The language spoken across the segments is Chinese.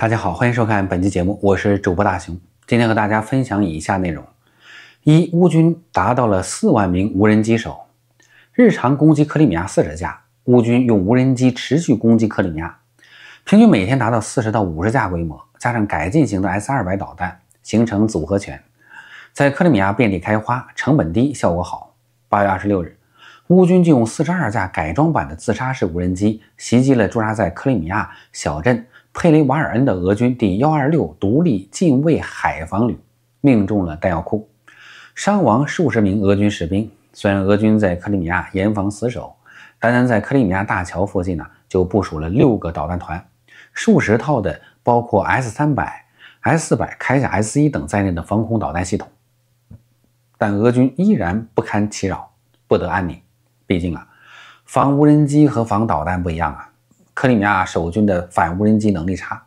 大家好，欢迎收看本期节目，我是主播大熊。今天和大家分享以下内容：一、乌军达到了四万名无人机手，日常攻击克里米亚四十架。乌军用无人机持续攻击克里米亚，平均每天达到四十到五十架规模，加上改进型的 S 二百导弹，形成组合拳，在克里米亚遍地开花，成本低，效果好。八月二十六日，乌军就用四十二架改装版的自杀式无人机袭击了驻扎在克里米亚小镇。佩雷瓦尔恩的俄军第幺二六独立近卫海防旅命中了弹药库，伤亡数十名俄军士兵。虽然俄军在克里米亚严防死守，单单在克里米亚大桥附近呢就部署了六个导弹团，数十套的包括 S 三百、S 四百、铠甲 S 一等在内的防空导弹系统，但俄军依然不堪其扰，不得安宁。毕竟啊，防无人机和防导弹不一样啊。克里米亚守军的反无人机能力差，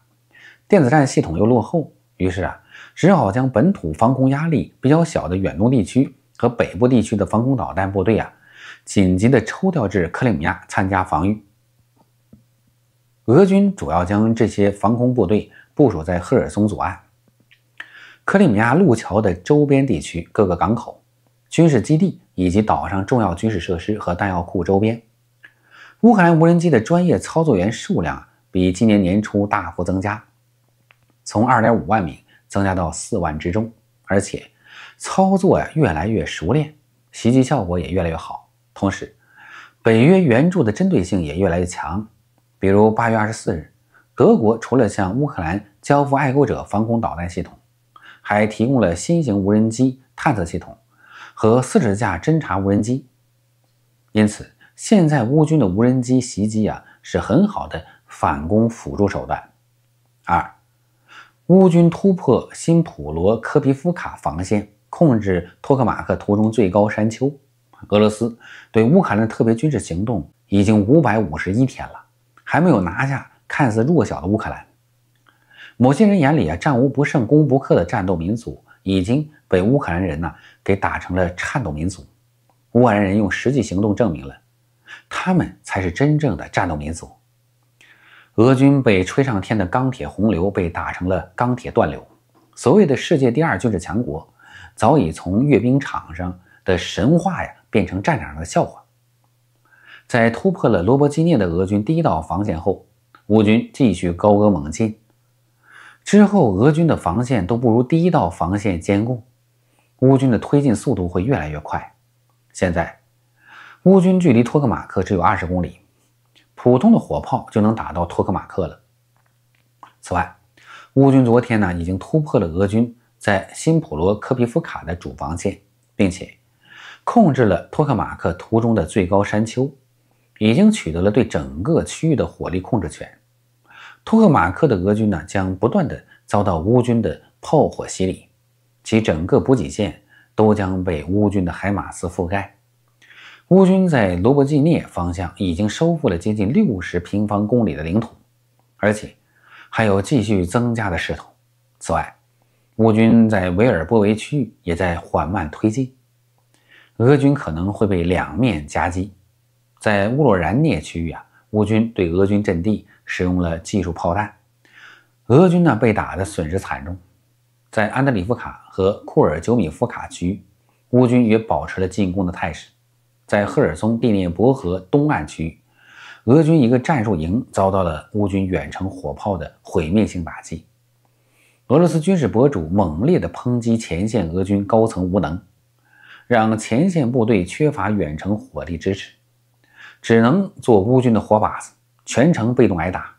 电子战系统又落后，于是啊，只好将本土防空压力比较小的远东地区和北部地区的防空导弹部队啊，紧急的抽调至克里米亚参加防御。俄军主要将这些防空部队部署在赫尔松左岸、克里米亚路桥的周边地区、各个港口、军事基地以及岛上重要军事设施和弹药库周边。乌克兰无人机的专业操作员数量啊，比今年年初大幅增加，从二点五万名增加到四万之中，而且操作呀越来越熟练，袭击效果也越来越好。同时，北约援助的针对性也越来越强。比如八月二十四日，德国除了向乌克兰交付爱国者防空导弹系统，还提供了新型无人机探测系统和四十架侦察无人机。因此。现在乌军的无人机袭击啊，是很好的反攻辅助手段。二，乌军突破新普罗科皮夫卡防线，控制托克马克途中最高山丘。俄罗斯对乌克兰的特别军事行动已经五百五十一天了，还没有拿下看似弱小的乌克兰。某些人眼里啊，战无不胜攻不克的战斗民族，已经被乌克兰人呢给打成了颤抖民族。乌克兰人用实际行动证明了。他们才是真正的战斗民族。俄军被吹上天的钢铁洪流被打成了钢铁断流。所谓的世界第二军事强国，早已从阅兵场上的神话呀变成战场上的笑话。在突破了罗博基涅的俄军第一道防线后，乌军继续高歌猛进。之后，俄军的防线都不如第一道防线坚固，乌军的推进速度会越来越快。现在。乌军距离托克马克只有二十公里，普通的火炮就能打到托克马克了。此外，乌军昨天呢已经突破了俄军在新普罗科皮夫卡的主防线，并且控制了托克马克途中的最高山丘，已经取得了对整个区域的火力控制权。托克马克的俄军呢将不断的遭到乌军的炮火洗礼，其整个补给线都将被乌军的海马斯覆盖。乌军在罗伯季涅方向已经收复了接近六十平方公里的领土，而且还有继续增加的势头。此外，乌军在维尔波维区域也在缓慢推进，俄军可能会被两面夹击。在乌洛然涅区域啊，乌军对俄军阵地使用了技术炮弹，俄军呢被打的损失惨重。在安德里夫卡和库尔久米夫卡区域，乌军也保持了进攻的态势。在赫尔松第聂伯河东岸区域，俄军一个战术营遭到了乌军远程火炮的毁灭性打击。俄罗斯军事博主猛烈地抨击前线俄军高层无能，让前线部队缺乏远程火力支持，只能做乌军的活靶子，全程被动挨打。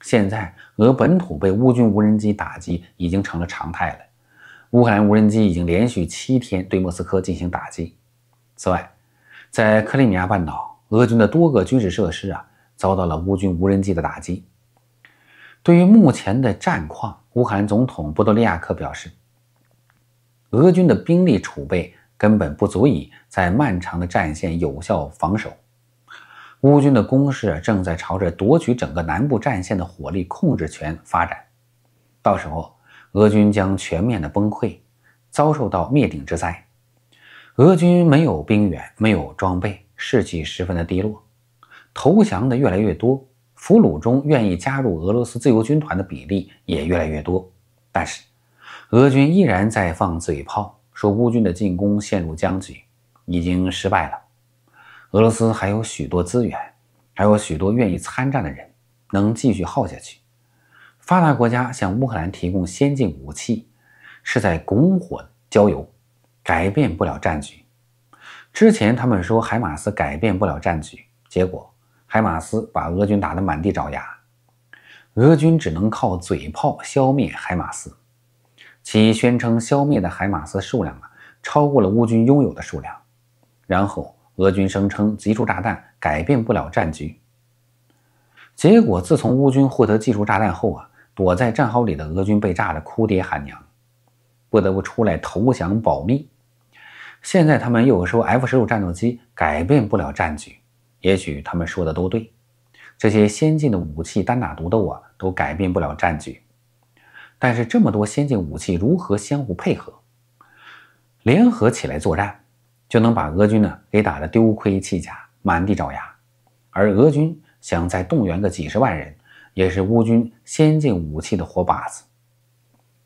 现在，俄本土被乌军无人机打击已经成了常态了。乌克兰无人机已经连续七天对莫斯科进行打击。此外，在克里米亚半岛，俄军的多个军事设施啊遭到了乌军无人机的打击。对于目前的战况，乌克兰总统波多利亚克表示，俄军的兵力储备根本不足以在漫长的战线有效防守。乌军的攻势正在朝着夺取整个南部战线的火力控制权发展，到时候俄军将全面的崩溃，遭受到灭顶之灾。俄军没有兵源，没有装备，士气十分的低落，投降的越来越多，俘虏中愿意加入俄罗斯自由军团的比例也越来越多。但是，俄军依然在放嘴炮，说乌军的进攻陷入僵局，已经失败了。俄罗斯还有许多资源，还有许多愿意参战的人，能继续耗下去。发达国家向乌克兰提供先进武器，是在拱火浇油。改变不了战局。之前他们说海马斯改变不了战局，结果海马斯把俄军打得满地找牙，俄军只能靠嘴炮消灭海马斯。其宣称消灭的海马斯数量啊，超过了乌军拥有的数量。然后俄军声称集束炸弹改变不了战局，结果自从乌军获得技术炸弹后啊，躲在战壕里的俄军被炸得哭爹喊娘，不得不出来投降保命。现在他们又说 F 十六战斗机改变不了战局，也许他们说的都对。这些先进的武器单打独斗啊，都改变不了战局。但是这么多先进武器如何相互配合，联合起来作战，就能把俄军呢给打得丢盔弃甲，满地找牙。而俄军想再动员个几十万人，也是乌军先进武器的活靶子。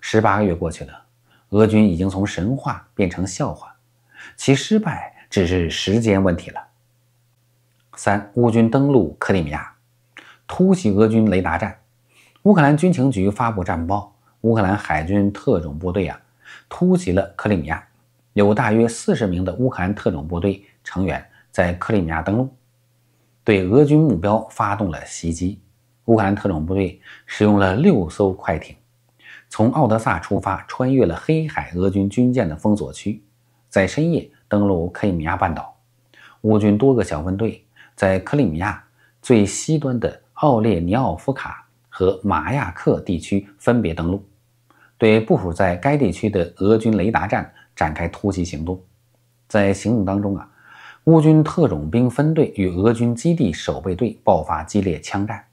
十八个月过去了，俄军已经从神话变成笑话。其失败只是时间问题了。三乌军登陆克里米亚，突袭俄军雷达站。乌克兰军情局发布战报：乌克兰海军特种部队啊，突袭了克里米亚，有大约四十名的乌克兰特种部队成员在克里米亚登陆，对俄军目标发动了袭击。乌克兰特种部队使用了六艘快艇，从奥德萨出发，穿越了黑海俄军军舰的封锁区。在深夜登陆克里米亚半岛，乌军多个小分队在克里米亚最西端的奥列尼奥夫卡和马亚克地区分别登陆，对部署在该地区的俄军雷达站展开突袭行动。在行动当中啊，乌军特种兵分队与俄军基地守备队爆发激烈枪战。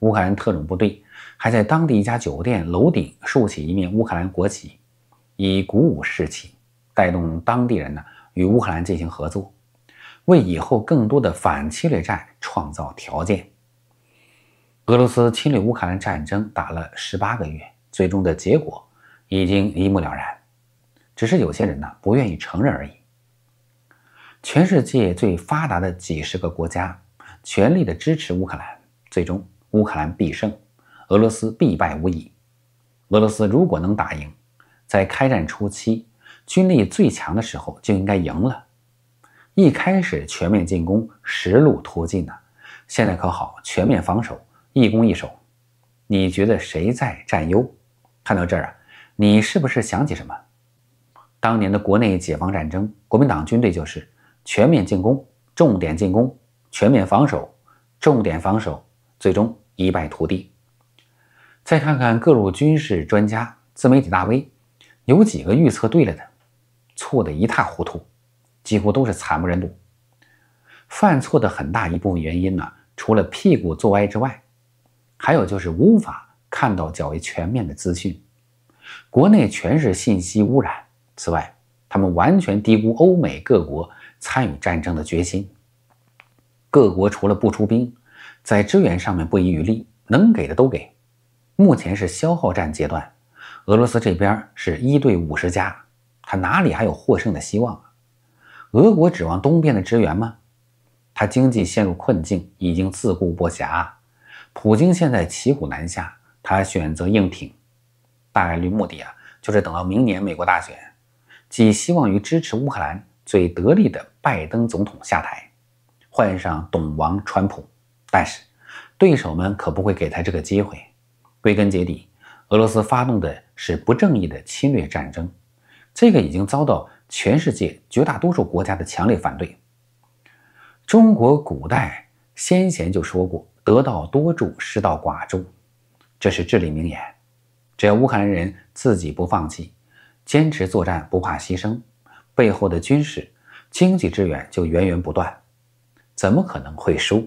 乌克兰特种部队还在当地一家酒店楼顶竖起一面乌克兰国旗，以鼓舞士气。带动当地人呢与乌克兰进行合作，为以后更多的反侵略战创造条件。俄罗斯侵略乌克兰战争打了十八个月，最终的结果已经一目了然，只是有些人呢不愿意承认而已。全世界最发达的几十个国家全力的支持乌克兰，最终乌克兰必胜，俄罗斯必败无疑。俄罗斯如果能打赢，在开战初期。军力最强的时候就应该赢了，一开始全面进攻，十路突进呢，现在可好，全面防守，一攻一守，你觉得谁在占优？看到这儿啊，你是不是想起什么？当年的国内解放战争，国民党军队就是全面进攻、重点进攻、全面防守、重点防守，最终一败涂地。再看看各路军事专家、自媒体大 V，有几个预测对了的？错得一塌糊涂，几乎都是惨不忍睹。犯错的很大一部分原因呢，除了屁股坐歪之外，还有就是无法看到较为全面的资讯，国内全是信息污染。此外，他们完全低估欧美各国参与战争的决心。各国除了不出兵，在支援上面不遗余力，能给的都给。目前是消耗战阶段，俄罗斯这边是一对五十加。他哪里还有获胜的希望啊？俄国指望东边的支援吗？他经济陷入困境，已经自顾不暇。普京现在骑虎难下，他选择硬挺，大概率目的啊，就是等到明年美国大选，寄希望于支持乌克兰最得力的拜登总统下台，换上懂王川普。但是对手们可不会给他这个机会。归根结底，俄罗斯发动的是不正义的侵略战争。这个已经遭到全世界绝大多数国家的强烈反对。中国古代先贤就说过：“得道多助，失道寡助。”这是至理名言。只要乌克兰人自己不放弃，坚持作战，不怕牺牲，背后的军事、经济支援就源源不断，怎么可能会输？